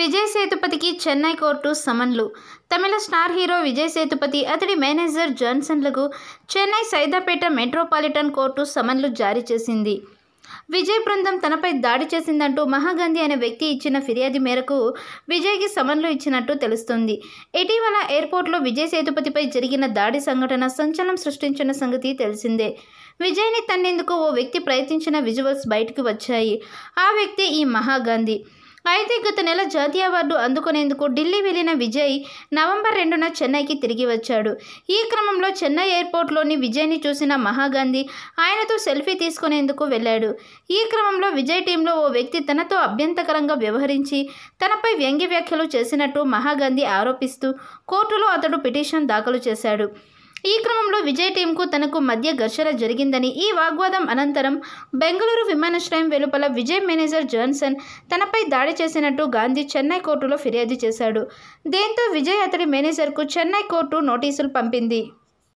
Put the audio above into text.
విజయ్ సేతుపతికి చెన్నై కోర్టు సమన్లు Tamil star hero Vijay Sethupathi అతడి మేనేజర్ జాన్సన్లకు చెన్నై సైదాపేట మెట్రోపాలిటన్ కోర్టు సమన్లు జారీ చేసింది విజయ్ బృందం తనపై దాడి చేసిందంటూ మహాగాంధీ అనే వ్యక్తి ఇచ్చిన ఫిర్యాదు మేరకు విజయ్కి సమన్లు ఇచ్చినట్టు తెలుస్తుంది ఇటీవల ఎయిర్పోర్ట్లో విజయ్ సేతుపతిపై జరిగిన దాడి సంఘటన సంచలనం సృష్టించిన సంగతి తెలిసిందే విజయ్ని తన్నేందుకు ఓ వ్యక్తి ప్రయత్నించిన విజువల్స్ బయటకు వచ్చాయి ఆ వ్యక్తి ఈ మహాగాంధీ అయితే గత నెల జాతీయ అవార్డు అందుకునేందుకు ఢిల్లీ వెళ్లిన విజయ్ నవంబర్ రెండున చెన్నైకి తిరిగి వచ్చాడు ఈ క్రమంలో చెన్నై ఎయిర్పోర్ట్లోని విజయ్ని చూసిన మహాగాంధీ ఆయనతో సెల్ఫీ తీసుకునేందుకు వెళ్ళాడు ఈ క్రమంలో విజయ్ టీంలో ఓ వ్యక్తి తనతో అభ్యంతకరంగా వ్యవహరించి తనపై వ్యంగ్య వ్యాఖ్యలు చేసినట్టు మహాగాంధీ ఆరోపిస్తూ కోర్టులో అతడు పిటిషన్ దాఖలు చేశాడు ఈ క్రమంలో విజయ్ టీంకు తనకు మధ్య ఘర్షణ జరిగిందని ఈ వాగ్వాదం అనంతరం బెంగళూరు విమానాశ్రయం వెలుపల విజయ్ మేనేజర్ జాన్సన్ తనపై దాడి చేసినట్టు గాంధీ చెన్నై కోర్టులో ఫిర్యాదు చేశాడు దీంతో విజయ్ అతడి మేనేజర్కు చెన్నై కోర్టు నోటీసులు పంపింది